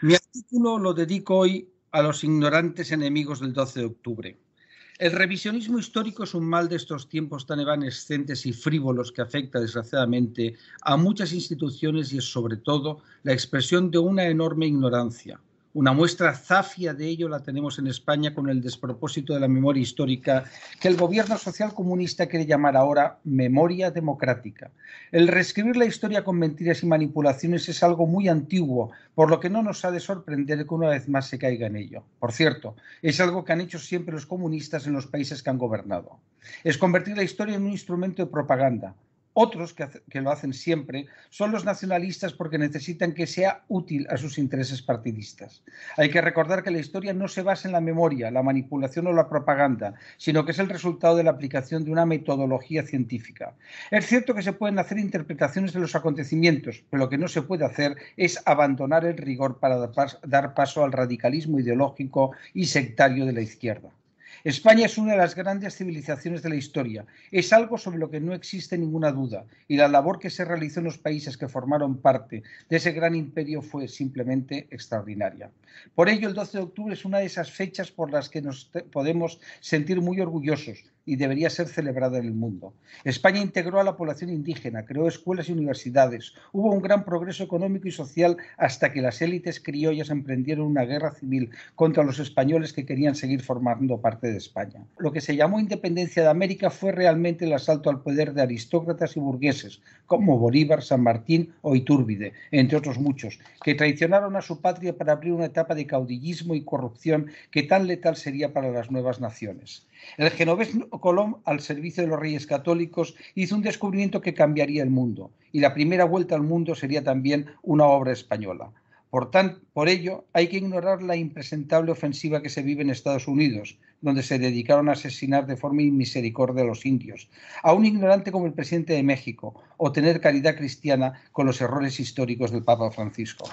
Mi artículo lo dedico hoy a los ignorantes enemigos del 12 de octubre. El revisionismo histórico es un mal de estos tiempos tan evanescentes y frívolos que afecta desgraciadamente a muchas instituciones y es sobre todo la expresión de una enorme ignorancia, una muestra zafia de ello la tenemos en España con el despropósito de la memoria histórica que el gobierno social comunista quiere llamar ahora memoria democrática. El reescribir la historia con mentiras y manipulaciones es algo muy antiguo, por lo que no nos ha de sorprender que una vez más se caiga en ello. Por cierto, es algo que han hecho siempre los comunistas en los países que han gobernado. Es convertir la historia en un instrumento de propaganda, otros que, que, lo hacen siempre son los nacionalistas porque necesitan que sea útil a sus intereses partidistas. Hay que recordar que la historia no se basa en la memoria, la manipulación o la propaganda, sino que es el resultado de la aplicación de una metodología científica. Es cierto que se pueden hacer interpretaciones de los acontecimientos, pero lo que no se puede hacer es abandonar el rigor para dar paso al radicalismo ideológico y sectario de la izquierda. España es una de las grandes civilizaciones de la historia. Es algo sobre lo que no existe ninguna duda, y la labor que se realizó en los países que formaron parte de ese gran imperio fue simplemente extraordinaria. Por ello, el 12 de octubre es una de esas fechas por las que nos podemos sentir muy orgullosos, y debería ser celebrada en el mundo. España integró a la población indígena, creó escuelas y universidades, hubo un gran progreso económico y social hasta que las élites criollas emprendieron una guerra civil contra los españoles que querían seguir formando parte de España. Lo que se llamó independencia de América fue realmente el asalto al poder de aristócratas y burgueses, como Bolívar, San Martín o Iturbide, entre otros muchos, que traicionaron a su patria para abrir una etapa de caudillismo y corrupción que tan letal sería para las nuevas naciones. El genovés Colón al servicio de los reyes católicos hizo un descubrimiento que cambiaría el mundo, y la primera vuelta al mundo sería también una obra española. Por, por, ello, hay que ignorar la impresentable ofensiva que se vive en Estados Unidos, donde se dedicaron a asesinar de forma inmisericordia a los indios, a un ignorante como el presidente de México, o tener caridad cristiana con los errores históricos del Papa Francisco.